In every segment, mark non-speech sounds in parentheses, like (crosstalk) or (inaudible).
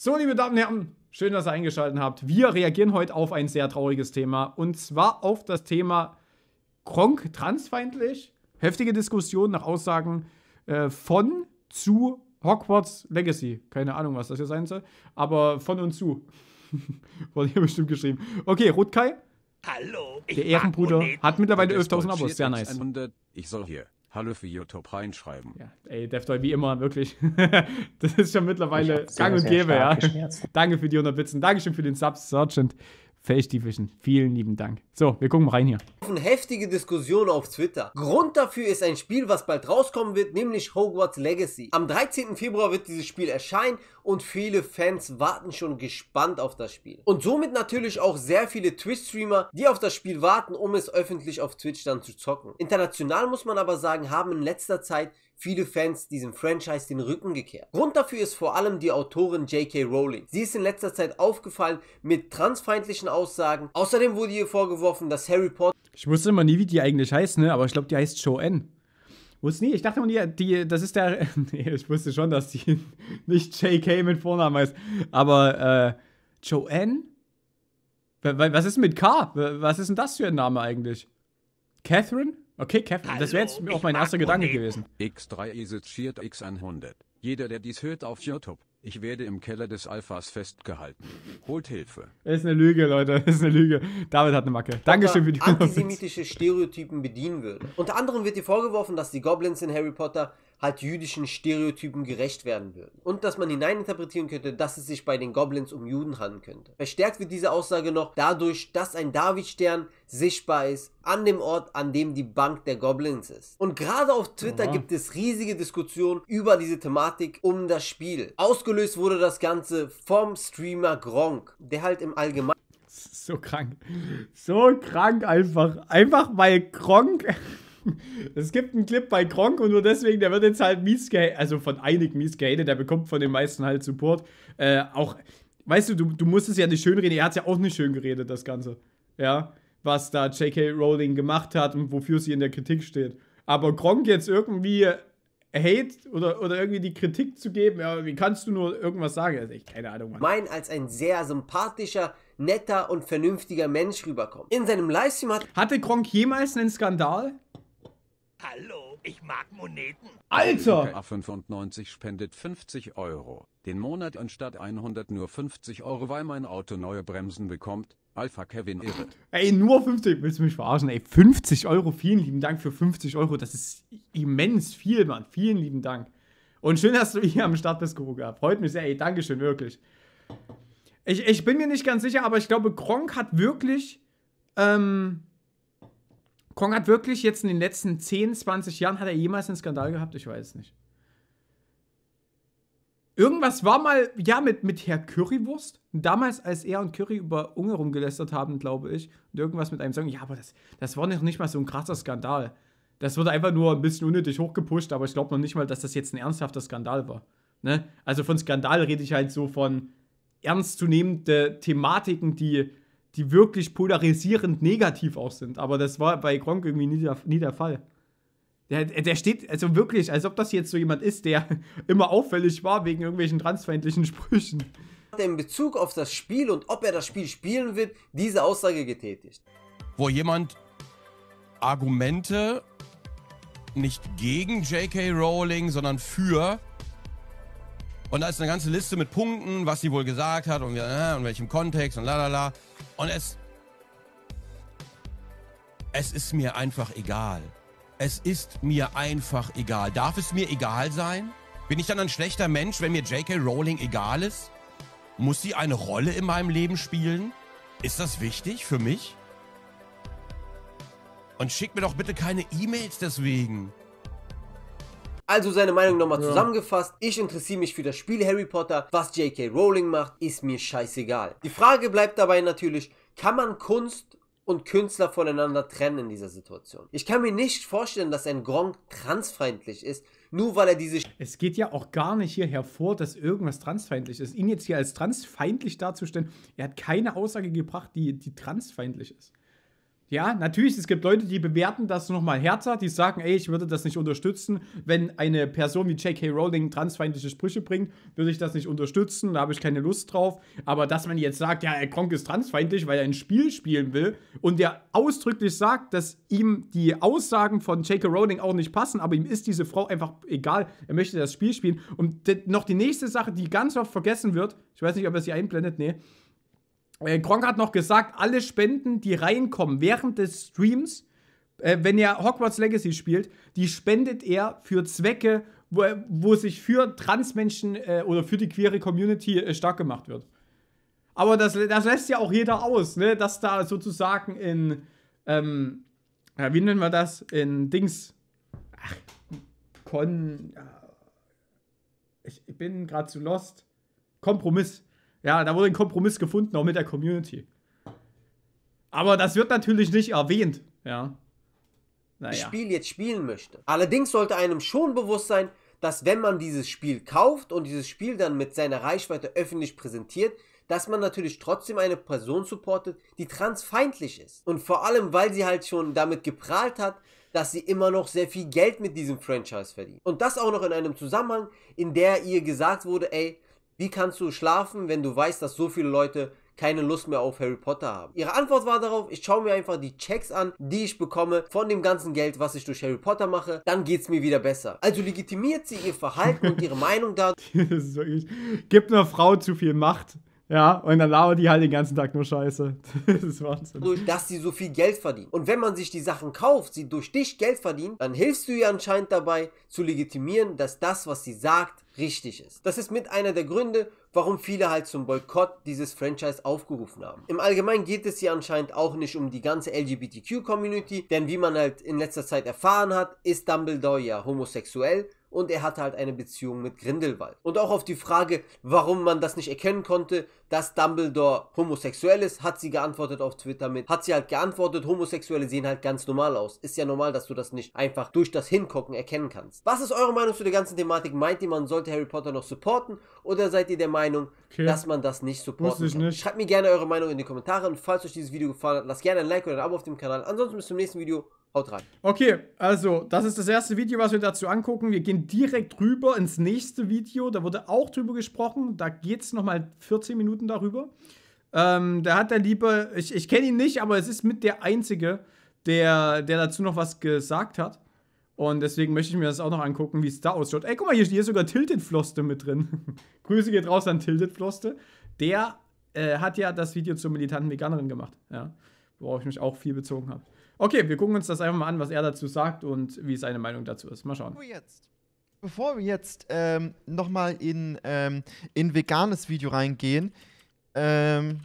So, liebe Damen und Herren, schön, dass ihr eingeschaltet habt. Wir reagieren heute auf ein sehr trauriges Thema und zwar auf das Thema Kronk transfeindlich. Heftige Diskussion nach Aussagen äh, von zu Hogwarts Legacy. Keine Ahnung, was das hier sein soll, aber von und zu. (laughs) Wurde hier bestimmt geschrieben. Okay, Rutkai. Hallo. Ich Der Ehrenbruder hat mittlerweile 11.000 Abos. Sehr nice. Ich soll hier Halle für YouTube reinschreiben. Ja, ey, Deftoy, wie immer, wirklich. (laughs) das ist schon mittlerweile gang und gäbe, ja. Danke für die 100 Witzen. Dankeschön für den Sub, Sergeant. Feldstiefelchen. Vielen lieben Dank. So, wir gucken mal rein hier. Eine heftige Diskussion auf Twitter. Grund dafür ist ein Spiel, was bald rauskommen wird, nämlich Hogwarts Legacy. Am 13. Februar wird dieses Spiel erscheinen und viele Fans warten schon gespannt auf das Spiel. Und somit natürlich auch sehr viele Twitch-Streamer, die auf das Spiel warten, um es öffentlich auf Twitch dann zu zocken. International muss man aber sagen, haben in letzter Zeit viele Fans diesem Franchise den Rücken gekehrt. Grund dafür ist vor allem die Autorin J.K. Rowling. Sie ist in letzter Zeit aufgefallen mit transfeindlichen Aussagen. Außerdem wurde ihr vorgeworfen, dass Harry Potter. Ich wusste immer nie, wie die eigentlich heißt, ne? Aber ich glaube, die heißt Joanne. Wusste nie, ich dachte immer, die, die, das ist der. (laughs) nee, ich wusste schon, dass die (laughs) nicht J.K. mit Vornamen heißt. Aber äh, Joanne? Was ist mit K? Was ist denn das für ein Name eigentlich? Catherine? Okay, Kevin, das wäre jetzt auch mein erster Gedanke gewesen. X3 Isitschiert X100. Jeder, der dies hört auf YouTube, ich werde im Keller des Alphas festgehalten. Holt Hilfe. Das ist eine Lüge, Leute. Das (laughs) ist eine Lüge. David hat eine Macke. Dankeschön für die Antisemitische Stereotypen bedienen würde. Unter anderem wird dir vorgeworfen, dass die Goblins in Harry Potter halt jüdischen Stereotypen gerecht werden würden. Und dass man hineininterpretieren könnte, dass es sich bei den Goblins um Juden handeln könnte. Verstärkt wird diese Aussage noch dadurch, dass ein Davidstern sichtbar ist an dem Ort, an dem die Bank der Goblins ist. Und gerade auf Twitter ja. gibt es riesige Diskussionen über diese Thematik um das Spiel. Ausgelöst wurde das Ganze vom Streamer Gronk, der halt im Allgemeinen so krank. So krank einfach. Einfach weil Gronk es gibt einen Clip bei Gronk und nur deswegen, der wird jetzt halt mies gehatet, also von einigen mies gehatet, der bekommt von den meisten halt Support. Äh, auch, weißt du, du, du musst es ja nicht schön reden, er hat es ja auch nicht schön geredet, das Ganze. Ja, was da J.K. Rowling gemacht hat und wofür sie in der Kritik steht. Aber Gronk jetzt irgendwie Hate oder, oder irgendwie die Kritik zu geben, ja, wie kannst du nur irgendwas sagen? Also ich keine Ahnung. Mann. Mein als ein sehr sympathischer, netter und vernünftiger Mensch rüberkommt. In seinem Livestream hat... Hatte Gronk jemals einen Skandal? Hallo, ich mag Moneten. Alter! A95 spendet 50 Euro. Den Monat anstatt 100 nur 50 Euro, weil mein Auto neue Bremsen bekommt. Alpha Kevin irre. Ey, nur 50, willst du mich verarschen? Ey, 50 Euro, vielen lieben Dank für 50 Euro. Das ist immens viel, Mann. Vielen lieben Dank. Und schön, dass du hier am Start bist, Kuruga. Freut mich sehr, ey. Dankeschön, wirklich. Ich, ich bin mir nicht ganz sicher, aber ich glaube, Gronk hat wirklich ähm, Kong hat wirklich jetzt in den letzten 10, 20 Jahren, hat er jemals einen Skandal gehabt? Ich weiß nicht. Irgendwas war mal, ja, mit, mit Herr Currywurst. Damals, als er und Curry über Unge rumgelästert haben, glaube ich. Und irgendwas mit einem Song. Ja, aber das, das war noch nicht mal so ein krasser Skandal. Das wurde einfach nur ein bisschen unnötig hochgepusht, aber ich glaube noch nicht mal, dass das jetzt ein ernsthafter Skandal war. Ne? Also von Skandal rede ich halt so von ernstzunehmende Thematiken, die die wirklich polarisierend negativ auch sind. Aber das war bei Gronk irgendwie nie der, nie der Fall. Der, der steht, also wirklich, als ob das jetzt so jemand ist, der (laughs) immer auffällig war wegen irgendwelchen transfeindlichen Sprüchen. Hat er in Bezug auf das Spiel und ob er das Spiel spielen wird, diese Aussage getätigt. Wo jemand Argumente nicht gegen J.K. Rowling, sondern für. Und da ist eine ganze Liste mit Punkten, was sie wohl gesagt hat und, in äh, welchem Kontext und la la la. Und es, es ist mir einfach egal. Es ist mir einfach egal. Darf es mir egal sein? Bin ich dann ein schlechter Mensch, wenn mir J.K. Rowling egal ist? Muss sie eine Rolle in meinem Leben spielen? Ist das wichtig für mich? Und schick mir doch bitte keine E-Mails deswegen. Also seine Meinung nochmal ja. zusammengefasst. Ich interessiere mich für das Spiel Harry Potter. Was J.K. Rowling macht, ist mir scheißegal. Die Frage bleibt dabei natürlich, kann man Kunst und Künstler voneinander trennen in dieser Situation? Ich kann mir nicht vorstellen, dass ein Gronk transfeindlich ist, nur weil er diese. Es geht ja auch gar nicht hier hervor, dass irgendwas transfeindlich ist. Ihn jetzt hier als transfeindlich darzustellen, er hat keine Aussage gebracht, die, die transfeindlich ist. Ja, natürlich, es gibt Leute, die bewerten das nochmal härter, die sagen, ey, ich würde das nicht unterstützen, wenn eine Person wie J.K. Rowling transfeindliche Sprüche bringt, würde ich das nicht unterstützen, da habe ich keine Lust drauf. Aber dass man jetzt sagt, ja, Herr Kronk ist transfeindlich, weil er ein Spiel spielen will und der ausdrücklich sagt, dass ihm die Aussagen von J.K. Rowling auch nicht passen, aber ihm ist diese Frau einfach egal, er möchte das Spiel spielen. Und noch die nächste Sache, die ganz oft vergessen wird, ich weiß nicht, ob er sie einblendet, nee, äh, Gronk hat noch gesagt, alle Spenden, die reinkommen während des Streams, äh, wenn er Hogwarts Legacy spielt, die spendet er für Zwecke, wo, wo sich für Transmenschen äh, oder für die queere Community äh, stark gemacht wird. Aber das, das lässt ja auch jeder aus, ne? dass da sozusagen in, ähm, ja, wie nennen wir das, in Dings, ach, Kon, ich, ich bin gerade zu lost, Kompromiss ja, da wurde ein Kompromiss gefunden, auch mit der Community. Aber das wird natürlich nicht erwähnt, ja. Naja. Das Spiel jetzt spielen möchte. Allerdings sollte einem schon bewusst sein, dass wenn man dieses Spiel kauft und dieses Spiel dann mit seiner Reichweite öffentlich präsentiert, dass man natürlich trotzdem eine Person supportet, die transfeindlich ist. Und vor allem, weil sie halt schon damit geprahlt hat, dass sie immer noch sehr viel Geld mit diesem Franchise verdient. Und das auch noch in einem Zusammenhang, in der ihr gesagt wurde, ey, wie kannst du schlafen, wenn du weißt, dass so viele Leute keine Lust mehr auf Harry Potter haben. Ihre Antwort war darauf, ich schaue mir einfach die Checks an, die ich bekomme von dem ganzen Geld, was ich durch Harry Potter mache, dann geht es mir wieder besser. Also legitimiert sie ihr Verhalten und ihre Meinung da. (laughs) Gibt einer Frau zu viel Macht. Ja, und dann labert die halt den ganzen Tag nur Scheiße. (laughs) das ist Wahnsinn. Durch dass sie so viel Geld verdienen. Und wenn man sich die Sachen kauft, sie durch dich Geld verdienen, dann hilfst du ihr anscheinend dabei, zu legitimieren, dass das, was sie sagt, richtig ist. Das ist mit einer der Gründe, warum viele halt zum Boykott dieses Franchise aufgerufen haben. Im Allgemeinen geht es hier anscheinend auch nicht um die ganze LGBTQ-Community, denn wie man halt in letzter Zeit erfahren hat, ist Dumbledore ja homosexuell und er hatte halt eine Beziehung mit Grindelwald. Und auch auf die Frage, warum man das nicht erkennen konnte, dass Dumbledore homosexuell ist, hat sie geantwortet auf Twitter mit, hat sie halt geantwortet, Homosexuelle sehen halt ganz normal aus. Ist ja normal, dass du das nicht einfach durch das Hingucken erkennen kannst. Was ist eure Meinung zu der ganzen Thematik? Meint ihr, man sollte Harry Potter noch supporten oder seid ihr der Meinung, okay. dass man das nicht supporten Muss ich kann? Nicht. Schreibt mir gerne eure Meinung in die Kommentare und falls euch dieses Video gefallen hat, lasst gerne ein Like oder ein Abo auf dem Kanal. Ansonsten bis zum nächsten Video. Haut rein. Okay, also das ist das erste Video, was wir dazu angucken. Wir gehen direkt rüber ins nächste Video. Da wurde auch drüber gesprochen. Da geht es nochmal 14 Minuten Minuten darüber. Ähm, da hat der liebe, ich, ich kenne ihn nicht, aber es ist mit der Einzige, der, der dazu noch was gesagt hat. Und deswegen möchte ich mir das auch noch angucken, wie es da ausschaut. Ey, guck mal, hier, hier ist sogar Tilted Floste mit drin. (laughs) Grüße geht raus an Tilted Floste. Der äh, hat ja das Video zur militanten Veganerin gemacht, ja. Worauf ich mich auch viel bezogen habe. Okay, wir gucken uns das einfach mal an, was er dazu sagt und wie seine Meinung dazu ist. Mal schauen. Jetzt. Bevor wir jetzt ähm, nochmal in ähm, in veganes Video reingehen, ähm,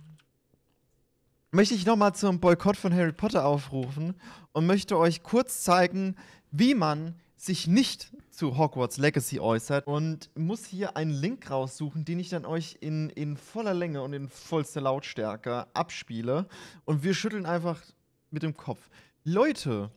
möchte ich nochmal zum Boykott von Harry Potter aufrufen und möchte euch kurz zeigen, wie man sich nicht zu Hogwarts Legacy äußert und muss hier einen Link raussuchen, den ich dann euch in, in voller Länge und in vollster Lautstärke abspiele. Und wir schütteln einfach mit dem Kopf. Leute,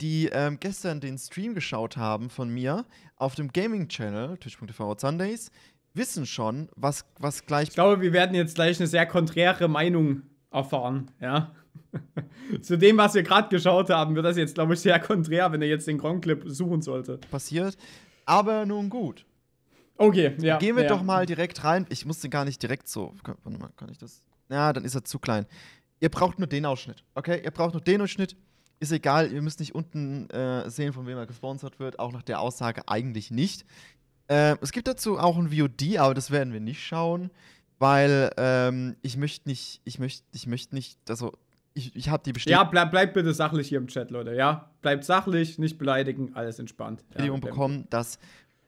die ähm, gestern den Stream geschaut haben von mir auf dem Gaming Channel, twitch.tv Sundays, wissen schon, was, was gleich. Ich glaube, wir werden jetzt gleich eine sehr konträre Meinung erfahren, ja. (laughs) Zu dem, was wir gerade geschaut haben, wird das jetzt, glaube ich, sehr konträr, wenn er jetzt den Grand Clip suchen sollte. Passiert. Aber nun gut. Okay, ja. Gehen wir ja. doch mal direkt rein. Ich muss den gar nicht direkt so. Warte mal, kann ich das? Ja, dann ist er zu klein. Ihr braucht nur den Ausschnitt, okay? Ihr braucht nur den Ausschnitt. Ist egal, ihr müsst nicht unten äh, sehen, von wem er gesponsert wird. Auch nach der Aussage eigentlich nicht. Äh, es gibt dazu auch ein VOD, aber das werden wir nicht schauen, weil ähm, ich möchte nicht, ich möchte, ich möchte nicht, also ich, ich habe die Bestätigung. Ja, bleib, bleibt bitte sachlich hier im Chat, Leute, ja? Bleibt sachlich, nicht beleidigen, alles entspannt. Bestätigung ja, bekommen, dass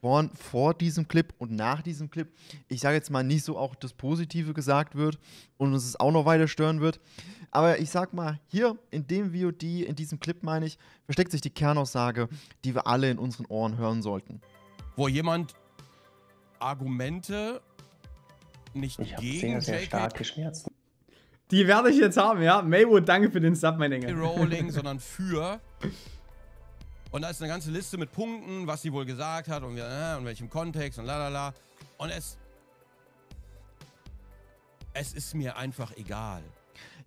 vor, vor diesem Clip und nach diesem Clip, ich sage jetzt mal nicht so auch das Positive gesagt wird und uns es auch noch weiter stören wird. Aber ich sag mal, hier in dem VOD, in diesem Clip meine ich, versteckt sich die Kernaussage, die wir alle in unseren Ohren hören sollten wo jemand Argumente nicht ich gegen sehr, sehr starke Schmerzen. Die werde ich jetzt haben, ja. Maywood, danke für den Sub, mein Engel. Rolling, sondern für. Und da ist eine ganze Liste mit Punkten, was sie wohl gesagt hat und, äh, in welchem Kontext und la. Und es. Es ist mir einfach egal.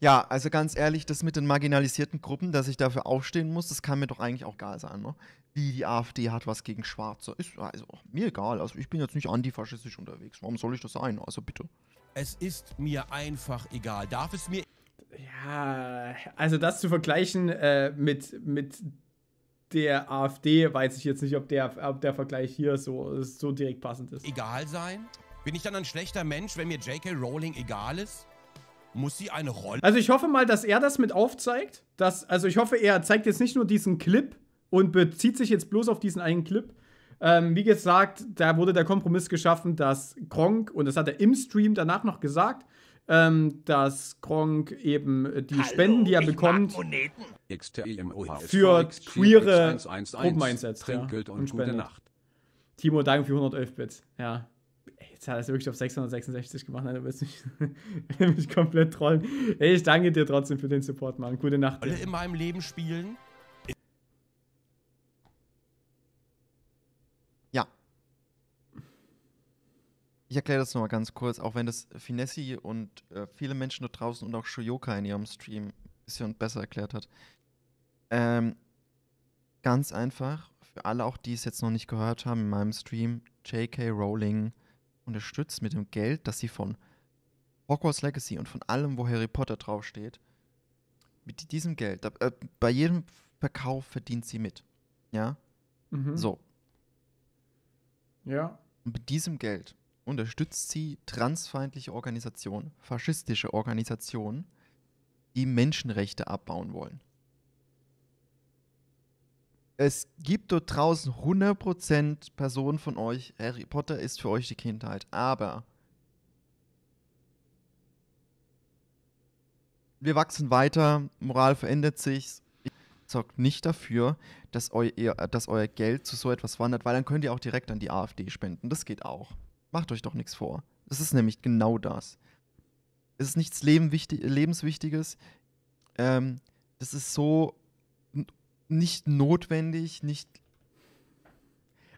Ja, also ganz ehrlich, das mit den marginalisierten Gruppen, dass ich dafür aufstehen muss, das kann mir doch eigentlich auch egal sein, ne? wie die AfD hat was gegen Schwarze. Ist also mir egal. Also ich bin jetzt nicht antifaschistisch unterwegs. Warum soll ich das sein? Also bitte. Es ist mir einfach egal. Darf es mir. Ja, also das zu vergleichen äh, mit, mit der AfD, weiß ich jetzt nicht, ob der, ob der Vergleich hier so, so direkt passend ist. Egal sein? Bin ich dann ein schlechter Mensch, wenn mir J.K. Rowling egal ist? Muss sie eine Rolle? Also ich hoffe mal, dass er das mit aufzeigt. Dass, also ich hoffe, er zeigt jetzt nicht nur diesen Clip, und bezieht sich jetzt bloß auf diesen einen Clip. Ähm, wie gesagt, da wurde der Kompromiss geschaffen, dass Gronk, und das hat er im Stream danach noch gesagt, ähm, dass Gronk eben die Hallo, Spenden, die er bekommt, für queere Gruppen einsetzt. Trinkgeld ja, und, und gute Nacht. Timo, danke für 111 Bits. Ja. Jetzt hat er es wirklich auf 666 gemacht. Nein, du wirst mich, (laughs) mich komplett trollen. ich danke dir trotzdem für den Support, Mann. Gute Nacht. Alle in meinem Leben spielen? Ich erkläre das nochmal ganz kurz, auch wenn das Finessi und äh, viele Menschen da draußen und auch Shoyoka in ihrem Stream ein bisschen besser erklärt hat. Ähm, ganz einfach, für alle auch, die es jetzt noch nicht gehört haben in meinem Stream, J.K. Rowling unterstützt mit dem Geld, das sie von Hogwarts Legacy und von allem, wo Harry Potter draufsteht, mit diesem Geld, äh, bei jedem Verkauf verdient sie mit. Ja? Mhm. So. Ja. Und mit diesem Geld unterstützt sie transfeindliche Organisationen, faschistische Organisationen, die Menschenrechte abbauen wollen. Es gibt dort draußen 100% Personen von euch, Harry Potter ist für euch die Kindheit, aber wir wachsen weiter, Moral verändert sich, sorgt nicht dafür, dass, eu, dass euer Geld zu so etwas wandert, weil dann könnt ihr auch direkt an die AfD spenden, das geht auch. Macht euch doch nichts vor. Es ist nämlich genau das. Es ist nichts Lebenswichtiges. Ähm, das ist so nicht notwendig, nicht.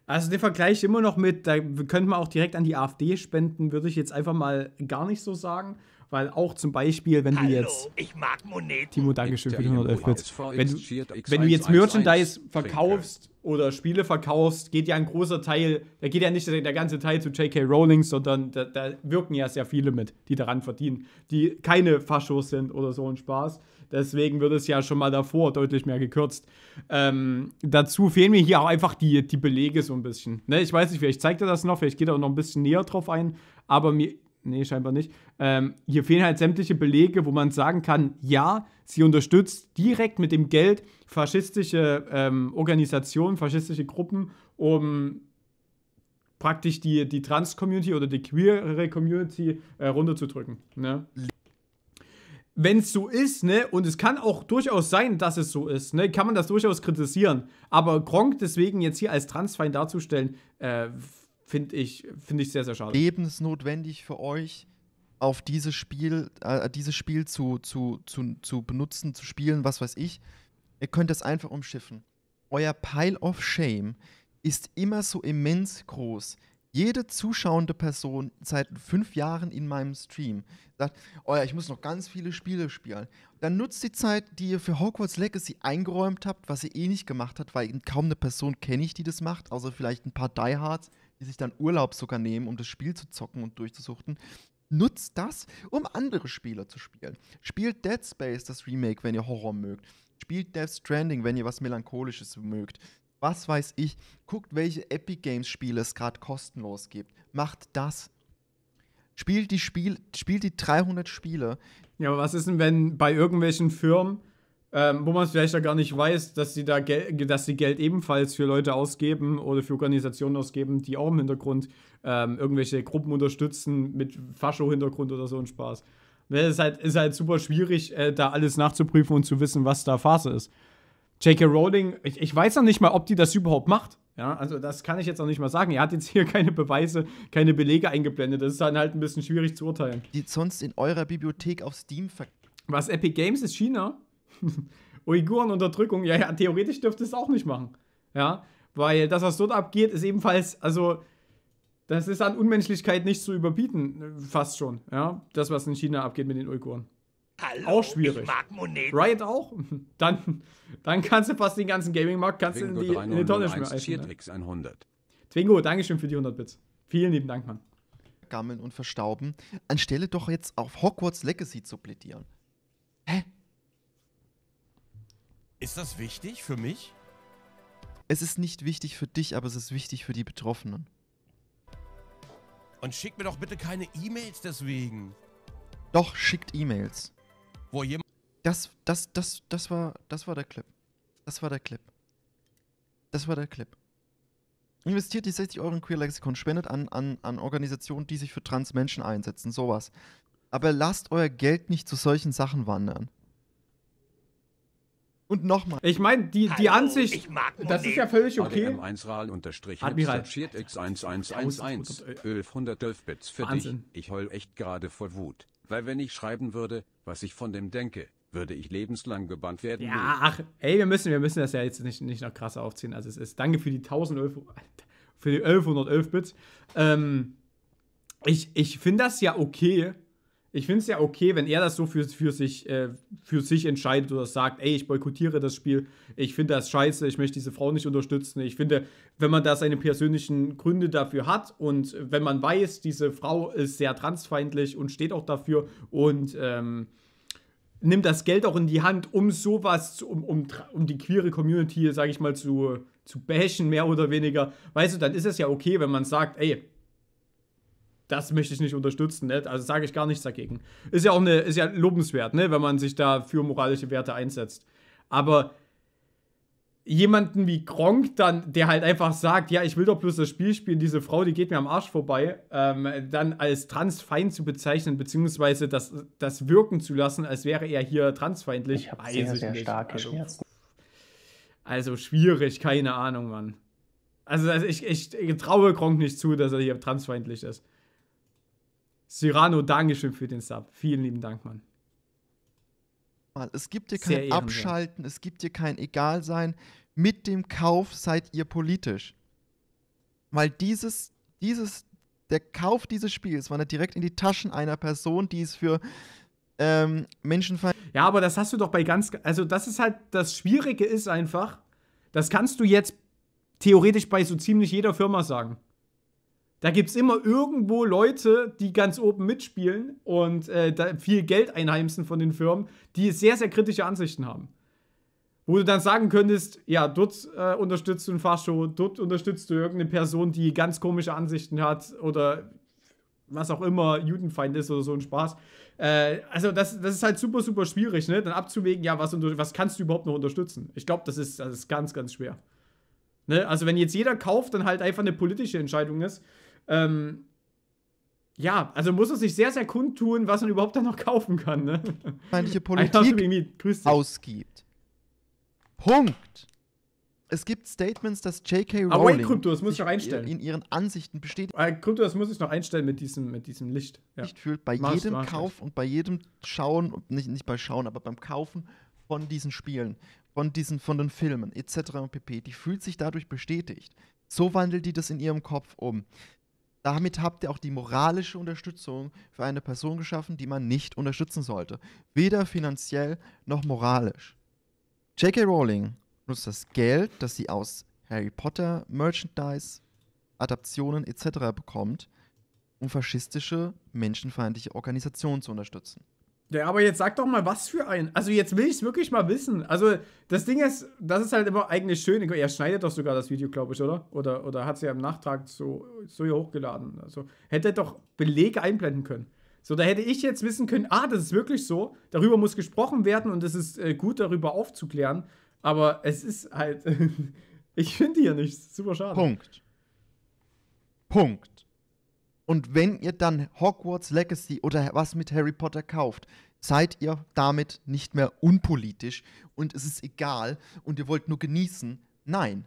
Also den Vergleich immer noch mit, da könnte man auch direkt an die AfD spenden, würde ich jetzt einfach mal gar nicht so sagen weil auch zum Beispiel, wenn du Hallo, jetzt. Ich mag Moneten. Timo, Dankeschön für die 111 Bits. Wenn du, wenn du jetzt Merchandise verkaufst oder Spiele verkaufst, geht ja ein großer Teil, da geht ja nicht der ganze Teil zu J.K. Rowling, sondern da, da wirken ja sehr viele mit, die daran verdienen, die keine Faschos sind oder so ein Spaß. Deswegen wird es ja schon mal davor deutlich mehr gekürzt. Ähm, dazu fehlen mir hier auch einfach die, die Belege so ein bisschen. Ne, ich weiß nicht, vielleicht zeigt er das noch, vielleicht geht er noch ein bisschen näher drauf ein, aber mir, Nee, scheinbar nicht. Ähm, hier fehlen halt sämtliche Belege, wo man sagen kann, ja, sie unterstützt direkt mit dem Geld faschistische ähm, Organisationen, faschistische Gruppen, um praktisch die, die Trans-Community oder die queere Community äh, runterzudrücken. Ne? Wenn es so ist, ne, und es kann auch durchaus sein, dass es so ist, ne, kann man das durchaus kritisieren. Aber Gronk deswegen jetzt hier als Transfeind darzustellen, äh, Finde ich, find ich sehr, sehr schade. Lebensnotwendig für euch, auf dieses Spiel, äh, dieses Spiel zu, zu, zu, zu benutzen, zu spielen, was weiß ich. Ihr könnt das einfach umschiffen. Euer Pile of Shame ist immer so immens groß. Jede zuschauende Person seit fünf Jahren in meinem Stream sagt, oh ja, ich muss noch ganz viele Spiele spielen. Dann nutzt die Zeit, die ihr für Hogwarts Legacy eingeräumt habt, was ihr eh nicht gemacht habt, weil kaum eine Person kenne ich, die das macht, außer vielleicht ein paar Diehards, die sich dann Urlaub sogar nehmen, um das Spiel zu zocken und durchzusuchten, nutzt das, um andere Spiele zu spielen. Spielt Dead Space, das Remake, wenn ihr Horror mögt. Spielt Death Stranding, wenn ihr was Melancholisches mögt. Was weiß ich. Guckt, welche Epic Games Spiele es gerade kostenlos gibt. Macht das. Spielt die, Spiel, spielt die 300 Spiele. Ja, aber was ist denn, wenn bei irgendwelchen Firmen ähm, wo man es vielleicht ja gar nicht weiß, dass sie da Gel dass sie Geld ebenfalls für Leute ausgeben oder für Organisationen ausgeben, die auch im Hintergrund ähm, irgendwelche Gruppen unterstützen mit Fascho-Hintergrund oder so ein Spaß. Es ist halt, ist halt super schwierig, äh, da alles nachzuprüfen und zu wissen, was da Phase ist. J.K. Rowling, ich, ich weiß noch nicht mal, ob die das überhaupt macht. Ja, also das kann ich jetzt noch nicht mal sagen. Er hat jetzt hier (laughs) keine Beweise, keine Belege eingeblendet. Das ist dann halt ein bisschen schwierig zu urteilen. Die sonst in eurer Bibliothek auf Steam ver Was Epic Games ist China? (laughs) Uiguren Unterdrückung, ja, ja, theoretisch dürfte es auch nicht machen. Ja, weil das, was dort abgeht, ist ebenfalls, also, das ist an Unmenschlichkeit nicht zu überbieten, fast schon, ja, das, was in China abgeht mit den Uiguren. Hallo, auch schwierig. Riot auch? (laughs) Dann, dann kannst du fast den ganzen Gaming-Markt in die, in die Tonne schmeißen. Twingo, ne? Dankeschön für die 100 Bits. Vielen lieben Dank, Mann. Gammeln und verstauben, anstelle doch jetzt auf Hogwarts Legacy zu plädieren. Hä? Ist das wichtig für mich? Es ist nicht wichtig für dich, aber es ist wichtig für die Betroffenen. Und schickt mir doch bitte keine E-Mails deswegen. Doch, schickt E-Mails. Wo jemand. Das, das, das, das war, das war der Clip. Das war der Clip. Das war der Clip. Investiert die 60 Euro in Queer Lexikon, spendet an, an, an Organisationen, die sich für trans Menschen einsetzen, sowas. Aber lasst euer Geld nicht zu solchen Sachen wandern. Und nochmal. Ich meine, die, die Hallo, Ansicht, das ist ja völlig okay. ADM1 RAL unterstrich Admiral. X1111 1111 äh, Bits für Wahnsinn. dich. Ich heul echt gerade vor Wut. Weil wenn ich schreiben würde, was ich von dem denke, würde ich lebenslang gebannt werden. Ja, ach, ey, wir müssen, wir müssen das ja jetzt nicht, nicht noch krasser aufziehen. Also es ist, danke für die 1011, für die 1111 Bits. Ähm, ich, ich finde das ja okay, ich finde es ja okay, wenn er das so für, für, sich, äh, für sich entscheidet oder sagt, ey, ich boykottiere das Spiel, ich finde das scheiße, ich möchte diese Frau nicht unterstützen. Ich finde, wenn man da seine persönlichen Gründe dafür hat und wenn man weiß, diese Frau ist sehr transfeindlich und steht auch dafür und ähm, nimmt das Geld auch in die Hand, um sowas, um, um, um die queere Community, sage ich mal, zu, zu bashen, mehr oder weniger, weißt du, dann ist es ja okay, wenn man sagt, ey, das möchte ich nicht unterstützen, ne? Also sage ich gar nichts dagegen. Ist ja auch eine, ist ja lobenswert, ne? Wenn man sich da für moralische Werte einsetzt. Aber jemanden wie Gronk dann, der halt einfach sagt, ja, ich will doch bloß das Spiel spielen, diese Frau, die geht mir am Arsch vorbei, ähm, dann als transfeind zu bezeichnen, beziehungsweise das, das wirken zu lassen, als wäre er hier transfeindlich. Ich habe sehr, sehr nicht. starke also, Schmerzen. Also schwierig, keine Ahnung, Mann. Also, also ich, ich, ich traue Gronk nicht zu, dass er hier transfeindlich ist. Cyrano, Dankeschön für den Sub. Vielen lieben Dank, Mann. Es gibt dir kein Abschalten, es gibt dir kein Egalsein. Mit dem Kauf seid ihr politisch. Weil dieses, dieses, der Kauf dieses Spiels war direkt in die Taschen einer Person, die es für ähm, Menschen Ja, aber das hast du doch bei ganz. Also, das ist halt. Das Schwierige ist einfach, das kannst du jetzt theoretisch bei so ziemlich jeder Firma sagen da gibt es immer irgendwo Leute, die ganz oben mitspielen und äh, viel Geld einheimsen von den Firmen, die sehr, sehr kritische Ansichten haben. Wo du dann sagen könntest, ja, dort äh, unterstützt du einen Fascho, dort unterstützt du irgendeine Person, die ganz komische Ansichten hat oder was auch immer, Judenfeind ist oder so ein Spaß. Äh, also das, das ist halt super, super schwierig, ne? Dann abzuwägen, ja, was, was kannst du überhaupt noch unterstützen? Ich glaube, das ist, das ist ganz, ganz schwer. Ne? Also wenn jetzt jeder kauft, dann halt einfach eine politische Entscheidung ist, ähm, ja, also muss es sich sehr, sehr kundtun, was man überhaupt dann noch kaufen kann. Ne? Feindliche (laughs) Politik ausgibt. Punkt. Es gibt Statements, dass J.K. Ah, oh, Rowling. Aber wait, Krypto, das muss ich noch einstellen. In ihren Ansichten besteht. Ah, Krypto, das muss ich noch einstellen mit diesem, mit diesem Licht. Ja. Licht fühlt bei Mars, jedem Mars, Kauf Mars. und bei jedem Schauen, und nicht, nicht bei Schauen, aber beim Kaufen von diesen Spielen, von diesen, von den Filmen etc. pp. Die fühlt sich dadurch bestätigt. So wandelt die das in ihrem Kopf um. Damit habt ihr auch die moralische Unterstützung für eine Person geschaffen, die man nicht unterstützen sollte. Weder finanziell noch moralisch. J.K. Rowling nutzt das Geld, das sie aus Harry Potter, Merchandise, Adaptionen etc. bekommt, um faschistische, menschenfeindliche Organisationen zu unterstützen. Ja, aber jetzt sag doch mal, was für ein. Also jetzt will ich es wirklich mal wissen. Also das Ding ist, das ist halt immer eigentlich schön. Er schneidet doch sogar das Video, glaube ich, oder? Oder, oder hat es ja im Nachtrag so, so hier hochgeladen. Also hätte doch Belege einblenden können. So, da hätte ich jetzt wissen können, ah, das ist wirklich so. Darüber muss gesprochen werden und es ist äh, gut, darüber aufzuklären. Aber es ist halt. (laughs) ich finde hier nichts. Super schade. Punkt. Punkt. Und wenn ihr dann Hogwarts Legacy oder was mit Harry Potter kauft, seid ihr damit nicht mehr unpolitisch und es ist egal und ihr wollt nur genießen. Nein,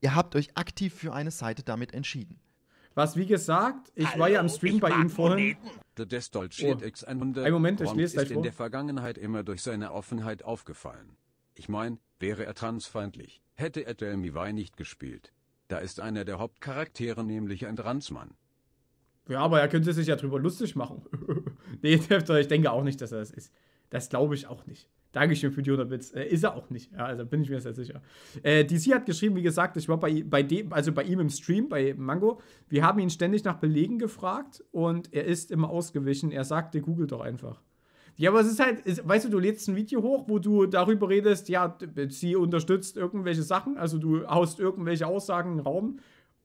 ihr habt euch aktiv für eine Seite damit entschieden. Was wie gesagt, ich Hallo, war ja am Stream bei ihm vorhin. The oh. X100 Ein Moment, ich lese ist in vor. der Vergangenheit immer durch seine Offenheit aufgefallen. Ich meine, wäre er transfeindlich, hätte er Tell nicht gespielt. Da ist einer der Hauptcharaktere nämlich ein Transmann. Ja, aber er könnte sich ja drüber lustig machen. (laughs) nee, ich denke auch nicht, dass er das ist. Das glaube ich auch nicht. Dankeschön für die 100 Bits. Äh, ist er auch nicht. Ja, also bin ich mir sehr sicher. Äh, DC hat geschrieben, wie gesagt, ich war bei, bei, dem, also bei ihm im Stream, bei Mango. Wir haben ihn ständig nach Belegen gefragt und er ist immer ausgewichen. Er sagte, google doch einfach. Ja, aber es ist halt, ist, weißt du, du lädst ein Video hoch, wo du darüber redest, ja, sie unterstützt irgendwelche Sachen, also du haust irgendwelche Aussagen in den Raum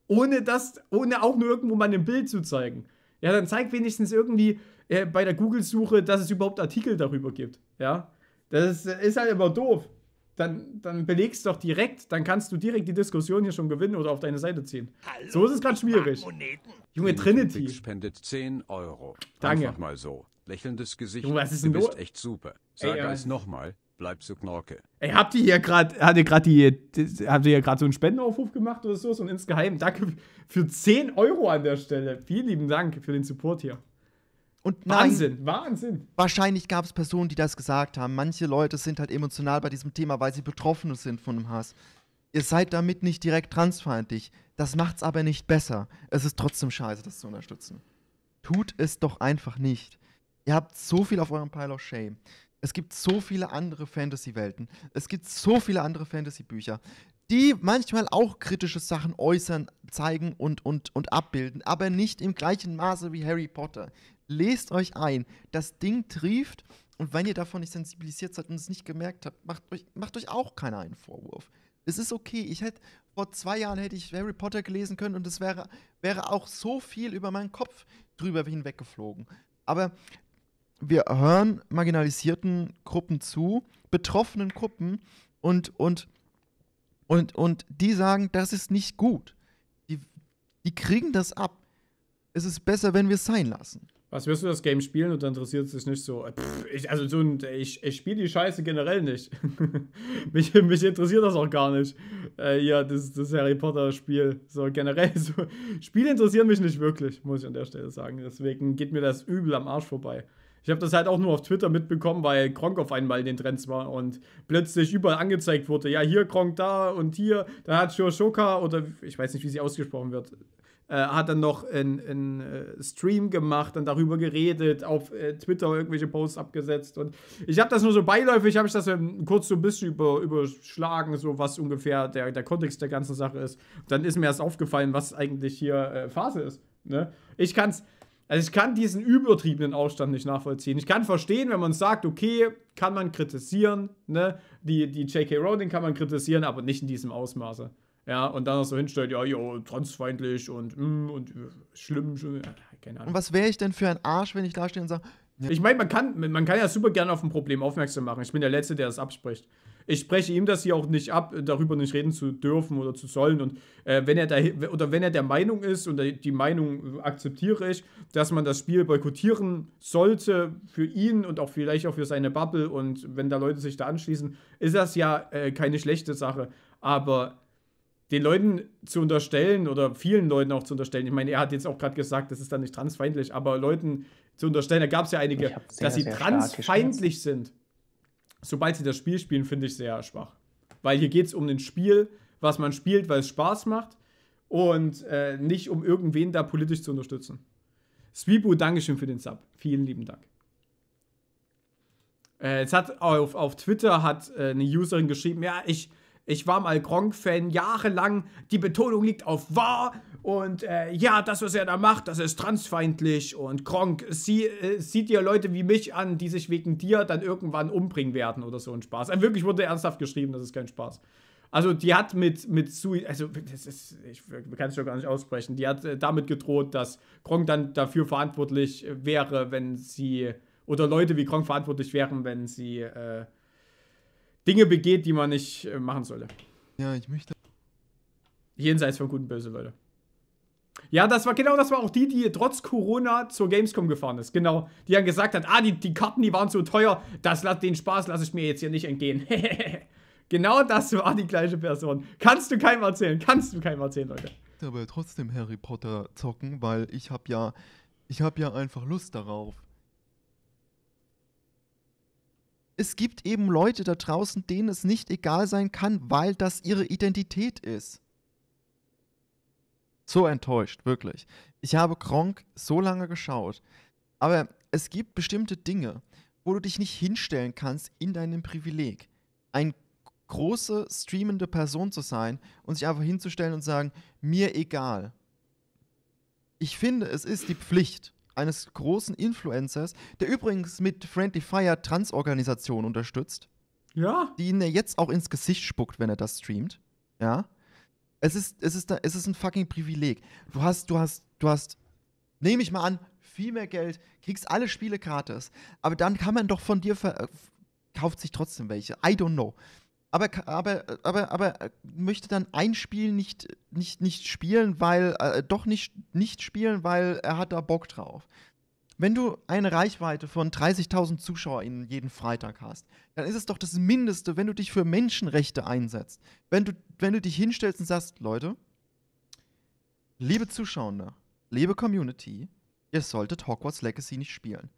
ohne das, ohne auch nur irgendwo mal ein Bild zu zeigen. Ja, dann zeig wenigstens irgendwie äh, bei der Google-Suche, dass es überhaupt Artikel darüber gibt. Ja, das ist, halt immer doof. Dann, dann belegst doch direkt, dann kannst du direkt die Diskussion hier schon gewinnen oder auf deine Seite ziehen. Hallo, so ist es gerade schwierig. Junge Trinity. Trinity. spendet 10 Euro. Danke. Einfach mal so. Lächelndes Gesicht. Junge, was ist denn du bist echt super. Sag Ey, es nochmal. Bleib so Knorke. Ey, habt ihr hier gerade, habt ihr gerade die, habt ihr hier gerade so einen Spendenaufruf gemacht oder so? Und insgeheim danke für 10 Euro an der Stelle. Vielen lieben Dank für den Support hier. Und nein, Wahnsinn, Wahnsinn. Wahrscheinlich gab es Personen, die das gesagt haben. Manche Leute sind halt emotional bei diesem Thema, weil sie betroffen sind von dem Hass. Ihr seid damit nicht direkt transfeindlich. Das macht's aber nicht besser. Es ist trotzdem scheiße, das zu unterstützen. Tut es doch einfach nicht. Ihr habt so viel auf eurem Pile of Shame. Es gibt so viele andere Fantasy-Welten. Es gibt so viele andere Fantasy-Bücher, die manchmal auch kritische Sachen äußern, zeigen und, und, und abbilden, aber nicht im gleichen Maße wie Harry Potter. Lest euch ein. Das Ding trieft und wenn ihr davon nicht sensibilisiert seid und es nicht gemerkt habt, macht euch, macht euch auch keiner einen Vorwurf. Es ist okay. Ich hätte vor zwei Jahren hätte ich Harry Potter gelesen können und es wäre, wäre auch so viel über meinen Kopf drüber hinweggeflogen. Aber wir hören marginalisierten Gruppen zu, betroffenen Gruppen und, und, und, und die sagen, das ist nicht gut. Die, die kriegen das ab. Es ist besser, wenn wir es sein lassen. Was wirst du das Game spielen und dann interessiert es dich nicht so? Pff, ich, also ich, ich spiele die Scheiße generell nicht. (laughs) mich, mich interessiert das auch gar nicht. Äh, ja, das, das Harry Potter Spiel. So generell, so, (laughs) Spiele interessieren mich nicht wirklich, muss ich an der Stelle sagen. Deswegen geht mir das übel am Arsch vorbei. Ich habe das halt auch nur auf Twitter mitbekommen, weil Kronk auf einmal in den Trends war und plötzlich überall angezeigt wurde. Ja, hier Kronk da und hier. Da hat Shoshoka oder ich weiß nicht, wie sie ausgesprochen wird, äh, hat dann noch einen äh, Stream gemacht und darüber geredet, auf äh, Twitter irgendwelche Posts abgesetzt. Und ich habe das nur so beiläufig, habe ich das ähm, kurz so ein bisschen über, überschlagen, so was ungefähr der, der Kontext der ganzen Sache ist. Und dann ist mir erst aufgefallen, was eigentlich hier äh, Phase ist. Ne? Ich kann es also ich kann diesen übertriebenen Aufstand nicht nachvollziehen. Ich kann verstehen, wenn man sagt, okay, kann man kritisieren, ne? Die, die J.K. Rowling kann man kritisieren, aber nicht in diesem Ausmaße. Ja, und dann auch so hinstellt, ja, jo, transfeindlich und, mm, und äh, schlimm, schlimm, keine Ahnung. Und was wäre ich denn für ein Arsch, wenn ich da stehe und sage... Ja. Ich meine, man kann, man kann ja super gerne auf ein Problem aufmerksam machen. Ich bin der Letzte, der das abspricht ich spreche ihm das hier auch nicht ab, darüber nicht reden zu dürfen oder zu sollen. Und äh, wenn er da oder wenn er der Meinung ist, und die Meinung akzeptiere ich, dass man das Spiel boykottieren sollte für ihn und auch vielleicht auch für seine Bubble und wenn da Leute sich da anschließen, ist das ja äh, keine schlechte Sache. Aber den Leuten zu unterstellen oder vielen Leuten auch zu unterstellen, ich meine, er hat jetzt auch gerade gesagt, das ist dann nicht transfeindlich, aber Leuten zu unterstellen, da gab es ja einige, dass sie transfeindlich sind sobald sie das Spiel spielen, finde ich sehr schwach. Weil hier geht es um ein Spiel, was man spielt, weil es Spaß macht und äh, nicht um irgendwen da politisch zu unterstützen. Sweepo, Dankeschön für den Sub. Vielen lieben Dank. Äh, jetzt hat auf, auf Twitter hat äh, eine Userin geschrieben, ja, ich, ich war mal Gronk-Fan jahrelang. Die Betonung liegt auf war. Und äh, ja, das, was er da macht, das ist transfeindlich. Und Gronk, sieh, äh, sieht dir Leute wie mich an, die sich wegen dir dann irgendwann umbringen werden oder so ein Spaß. Äh, wirklich wurde ernsthaft geschrieben, das ist kein Spaß. Also die hat mit, mit Sui, also das ist, ich kann es schon gar nicht aussprechen, die hat äh, damit gedroht, dass Gronk dann dafür verantwortlich äh, wäre, wenn sie, oder Leute wie Gronk verantwortlich wären, wenn sie äh, Dinge begeht, die man nicht äh, machen sollte. Ja, ich möchte. Jenseits von guten und Böse, Leute. Ja, das war genau, das war auch die, die trotz Corona zur Gamescom gefahren ist. Genau. Die dann gesagt hat, ah, die, die Karten, die waren so teuer, das den Spaß lasse ich mir jetzt hier nicht entgehen. (laughs) genau das war die gleiche Person. Kannst du keinem erzählen, kannst du keinem erzählen, Leute. Ich aber trotzdem Harry Potter zocken, weil ich habe ja, ich habe ja einfach Lust darauf. es gibt eben Leute da draußen, denen es nicht egal sein kann, weil das ihre Identität ist. So enttäuscht, wirklich. Ich habe Gronk so lange geschaut. Aber es gibt bestimmte Dinge, wo du dich nicht hinstellen kannst in deinem Privileg. Eine große, streamende Person zu sein und sich einfach hinzustellen und sagen, mir egal. Ich finde, es ist die Pflicht eines großen Influencers, der übrigens mit Friendly Fire Transorganisationen unterstützt. Ja. Die ihn jetzt auch ins Gesicht spuckt, wenn er das streamt. Ja. Es ist, es ist, es ist ein fucking Privileg. Du hast, du hast, du hast, nehme ich mal an, viel mehr Geld, kriegst alle Spiele gratis. Aber dann kann man doch von dir, äh, kauft sich trotzdem welche. I don't know aber, aber, aber, aber äh, möchte dann ein Spiel nicht, nicht, nicht spielen, weil, äh, doch nicht, nicht spielen, weil er hat da Bock drauf. Wenn du eine Reichweite von 30.000 ZuschauerInnen jeden Freitag hast, dann ist es doch das Mindeste, wenn du dich für Menschenrechte einsetzt. Wenn du, wenn du dich hinstellst und sagst, Leute, liebe Zuschauer, liebe Community, ihr solltet Hogwarts Legacy nicht spielen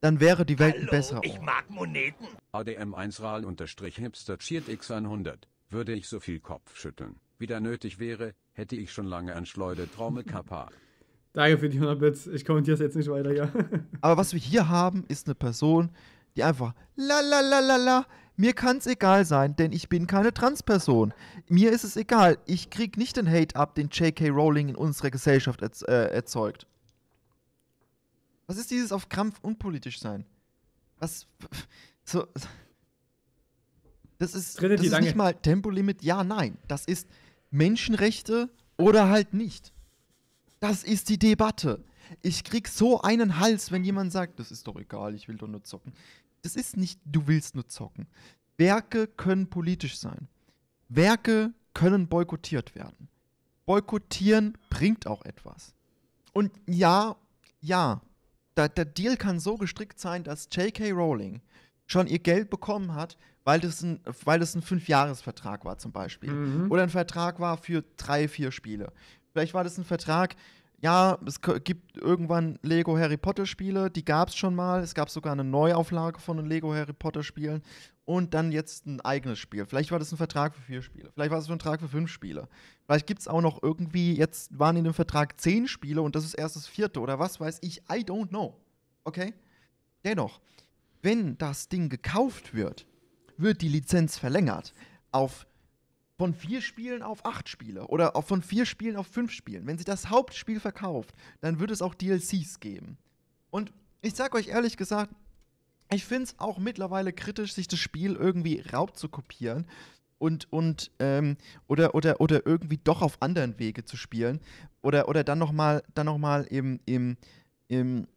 dann wäre die Welt Hallo, besser. Ich oh. mag Moneten. ADM1 RAL-Hipster Cheat X100. Würde ich so viel Kopf schütteln, wie da nötig wäre, hätte ich schon lange an Schleudertraume Kappa. (laughs) Danke für die 100 Bits. Ich kommentiere es jetzt nicht weiter, ja. (laughs) Aber was wir hier haben, ist eine Person, die einfach la la la la la. Mir kann's egal sein, denn ich bin keine Transperson. Mir ist es egal. Ich krieg nicht den Hate ab, den J.K. Rowling in unserer Gesellschaft erz äh, erzeugt. Was ist dieses auf Krampf unpolitisch sein? Was. (laughs) So. Das ist, das ist nicht mal Tempolimit, ja, nein. Das ist Menschenrechte oder halt nicht. Das ist die Debatte. Ich krieg so einen Hals, wenn jemand sagt, das ist doch egal, ich will doch nur zocken. Das ist nicht, du willst nur zocken. Werke können politisch sein. Werke können boykottiert werden. Boykottieren bringt auch etwas. Und ja, ja, da, der Deal kann so gestrickt sein, dass J.K. Rowling schon ihr Geld bekommen hat, weil das ein, weil das ein Fünfjahresvertrag war zum Beispiel. Mhm. Oder ein Vertrag war für drei, vier Spiele. Vielleicht war das ein Vertrag, ja, es gibt irgendwann Lego Harry Potter Spiele, die gab es schon mal. Es gab sogar eine Neuauflage von den Lego Harry Potter Spielen und dann jetzt ein eigenes Spiel. Vielleicht war das ein Vertrag für vier Spiele, vielleicht war es ein Vertrag für fünf Spiele. Vielleicht gibt es auch noch irgendwie, jetzt waren in dem Vertrag zehn Spiele und das ist erst das vierte oder was weiß ich. I don't know. Okay? Dennoch, wenn das Ding gekauft wird, wird die Lizenz verlängert auf von vier Spielen auf acht Spiele oder von vier Spielen auf fünf Spielen. Wenn sie das Hauptspiel verkauft, dann wird es auch DLCs geben. Und ich sag euch ehrlich gesagt, ich finde es auch mittlerweile kritisch, sich das Spiel irgendwie raub zu kopieren und, und ähm, oder, oder, oder irgendwie doch auf anderen Wege zu spielen. Oder, oder dann nochmal dann noch mal im, im, im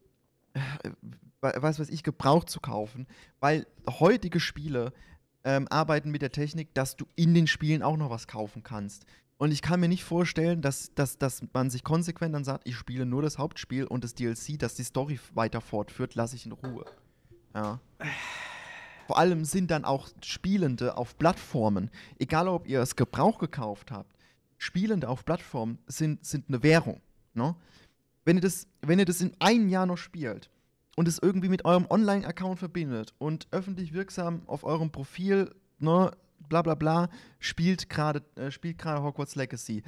äh, was ich, gebraucht zu kaufen. Weil heutige Spiele ähm, arbeiten mit der Technik, dass du in den Spielen auch noch was kaufen kannst. Und ich kann mir nicht vorstellen, dass, dass, dass man sich konsequent dann sagt, ich spiele nur das Hauptspiel und das DLC, das die Story weiter fortführt, lasse ich in Ruhe. Ja. Vor allem sind dann auch Spielende auf Plattformen, egal ob ihr es Gebrauch gekauft habt, Spielende auf Plattformen sind, sind eine Währung. Ne? Wenn, ihr das, wenn ihr das in einem Jahr noch spielt und es irgendwie mit eurem Online-Account verbindet und öffentlich wirksam auf eurem Profil, ne, bla bla bla, spielt gerade äh, spielt gerade Hogwarts Legacy.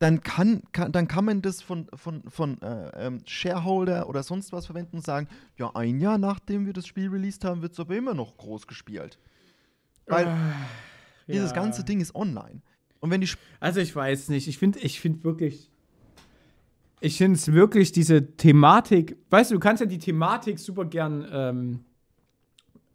Dann kann, kann, dann kann man das von, von, von äh, ähm, Shareholder oder sonst was verwenden und sagen, ja, ein Jahr nachdem wir das Spiel released haben, wird es aber immer noch groß gespielt. Weil äh, dieses ja. ganze Ding ist online. Und wenn die Sp Also ich weiß nicht, ich finde ich find wirklich, ich finde es wirklich diese Thematik, weißt du, du kannst ja die Thematik super gern ähm,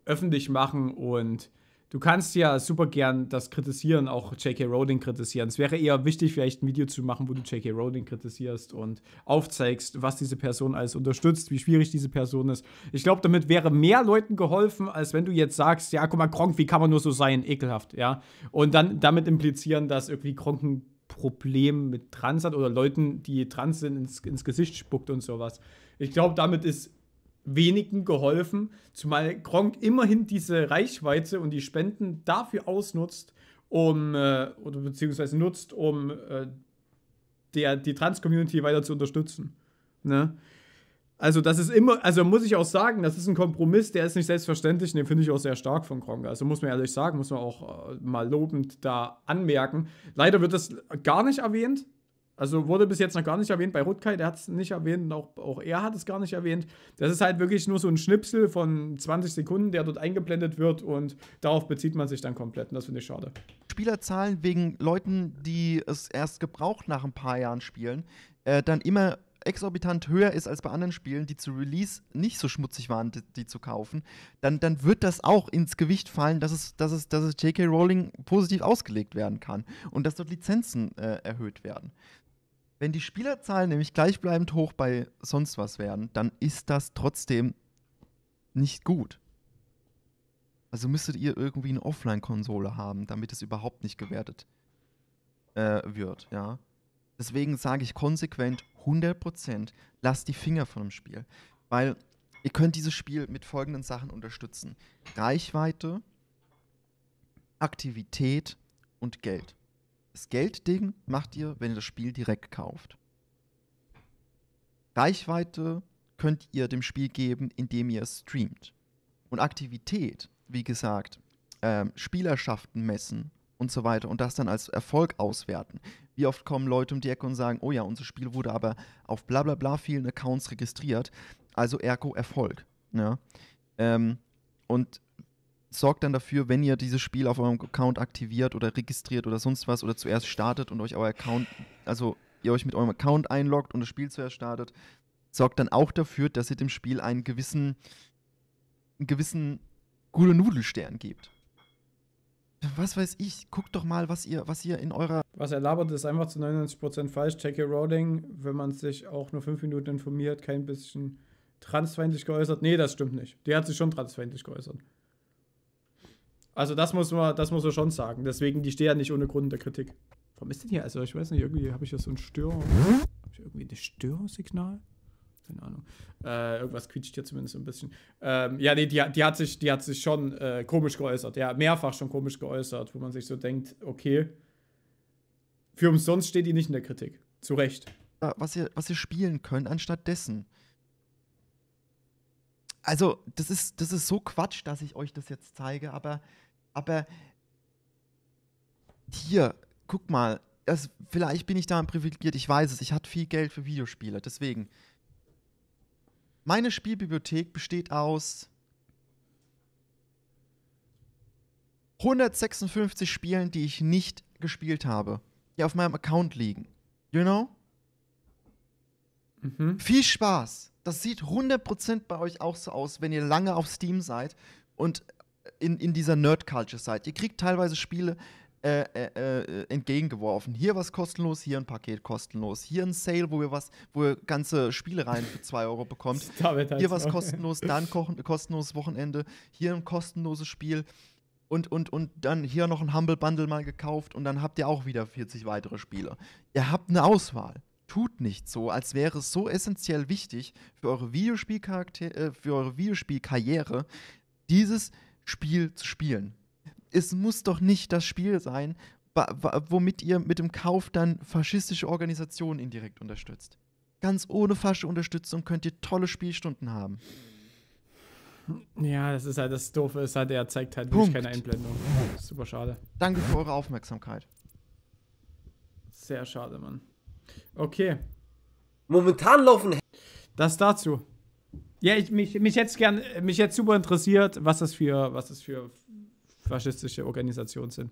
öffentlich machen und du kannst ja super gern das kritisieren, auch J.K. Rowling kritisieren. Es wäre eher wichtig, vielleicht ein Video zu machen, wo du J.K. Rowling kritisierst und aufzeigst, was diese Person alles unterstützt, wie schwierig diese Person ist. Ich glaube, damit wäre mehr Leuten geholfen, als wenn du jetzt sagst, ja, guck mal, Kronk, wie kann man nur so sein? Ekelhaft, ja. Und dann damit implizieren, dass irgendwie Kronk ein Problem mit Trans hat oder Leuten, die trans sind, ins, ins Gesicht spuckt und sowas. Ich glaube, damit ist wenigen geholfen, zumal Gronk immerhin diese Reichweite und die Spenden dafür ausnutzt, um, äh, oder beziehungsweise nutzt, um äh, der, die Trans-Community weiter zu unterstützen. Ne? Also, das ist immer, also muss ich auch sagen, das ist ein Kompromiss, der ist nicht selbstverständlich und den finde ich auch sehr stark von Kronk. Also muss man ehrlich sagen, muss man auch äh, mal lobend da anmerken. Leider wird das gar nicht erwähnt. Also wurde bis jetzt noch gar nicht erwähnt. Bei Rutkai, der hat es nicht erwähnt und auch, auch er hat es gar nicht erwähnt. Das ist halt wirklich nur so ein Schnipsel von 20 Sekunden, der dort eingeblendet wird und darauf bezieht man sich dann komplett und das finde ich schade. Spielerzahlen wegen Leuten, die es erst gebraucht nach ein paar Jahren spielen, äh, dann immer exorbitant höher ist als bei anderen Spielen, die zu Release nicht so schmutzig waren, die, die zu kaufen, dann, dann wird das auch ins Gewicht fallen, dass es, dass, es, dass es J.K. Rowling positiv ausgelegt werden kann und dass dort Lizenzen äh, erhöht werden. Wenn die Spielerzahlen nämlich gleichbleibend hoch bei sonst was werden, dann ist das trotzdem nicht gut. Also müsstet ihr irgendwie eine Offline-Konsole haben, damit es überhaupt nicht gewertet äh, wird, ja. Deswegen sage ich konsequent 100 Prozent, lasst die Finger von dem Spiel. Weil ihr könnt dieses Spiel mit folgenden Sachen unterstützen. Reichweite, Aktivität und Geld. Das Geldding macht ihr, wenn ihr das Spiel direkt kauft. Reichweite könnt ihr dem Spiel geben, indem ihr es streamt. Und Aktivität, wie gesagt, ähm, Spielerschaften messen und so weiter und das dann als Erfolg auswerten. Wie oft kommen Leute um die Ecke und sagen, oh ja, unser Spiel wurde aber auf bla bla bla vielen Accounts registriert, also ergo Erfolg. Ja? Ne? Ähm, und sorgt dann dafür, wenn ihr dieses Spiel auf eurem Account aktiviert oder registriert oder sonst was oder zuerst startet und euch euer Account, also ihr euch mit eurem Account einloggt und das Spiel zuerst startet, sorgt dann auch dafür, dass ihr dem Spiel einen gewissen, einen gewissen gute Nudelstern gibt was weiß ich, guckt doch mal, was ihr, was ihr in eurer. Was er labert, ist einfach zu 99% falsch. J.K. Rowling, wenn man sich auch nur fünf Minuten informiert, kein bisschen transfeindlich geäußert. Nee, das stimmt nicht. Die hat sich schon transfeindlich geäußert. Also das muss man, das muss man schon sagen. Deswegen, die steht ja nicht ohne Grund der Kritik. Warum ist denn hier? Also ich weiß nicht, irgendwie habe ich ja so ein Stör. Hm? Habe ich irgendwie ein Störsignal? keine Ahnung. Äh, irgendwas quietscht hier zumindest ein bisschen. Ähm, ja, nee, die, die, hat sich, die hat sich schon äh, komisch geäußert. Ja, mehrfach schon komisch geäußert, wo man sich so denkt, okay, für umsonst steht die nicht in der Kritik. Zu Recht. Ah, was ihr, was ihr spielen könnt, anstatt dessen. Also, das ist, das ist so Quatsch, dass ich euch das jetzt zeige, aber, aber hier, guck mal, das, vielleicht bin ich da privilegiert, ich weiß es, ich hatte viel Geld für Videospiele, deswegen. Meine Spielbibliothek besteht aus 156 Spielen, die ich nicht gespielt habe, die auf meinem Account liegen. You know? Mhm. Viel Spaß. Das sieht 100% bei euch auch so aus, wenn ihr lange auf Steam seid und in, in dieser Nerd-Culture seid. Ihr kriegt teilweise Spiele, äh, äh, äh, entgegengeworfen. Hier was kostenlos, hier ein Paket kostenlos, hier ein Sale, wo ihr was, wo ihr ganze Spielereien für 2 Euro bekommt. (laughs) Halt hier was kostenlos, dann (laughs) ko kostenloses Wochenende, hier ein kostenloses Spiel und, und, und dann hier noch ein Humble Bundle mal gekauft und dann habt ihr auch wieder 40 weitere Spiele. Ihr habt eine Auswahl. Tut nicht so, als wäre es so essentiell wichtig für eure, Videospielcharakter äh, für eure Videospielkarriere, dieses Spiel zu spielen es muss doch nicht das Spiel sein, womit ihr mit dem Kauf dann faschistische Organisationen indirekt unterstützt. Ganz ohne fasche Unterstützung könnt ihr tolle Spielstunden haben. Ja, das ist halt das Doofe, ist halt, er zeigt halt wirklich keine Einblendung. Super schade. Danke für eure Aufmerksamkeit. Sehr schade, Mann. Okay. Momentan laufen. Das dazu. Ja, ich, mich, mich hätte es gern, mich jetzt super interessiert, was das für, was das für faschistische Organisation sind.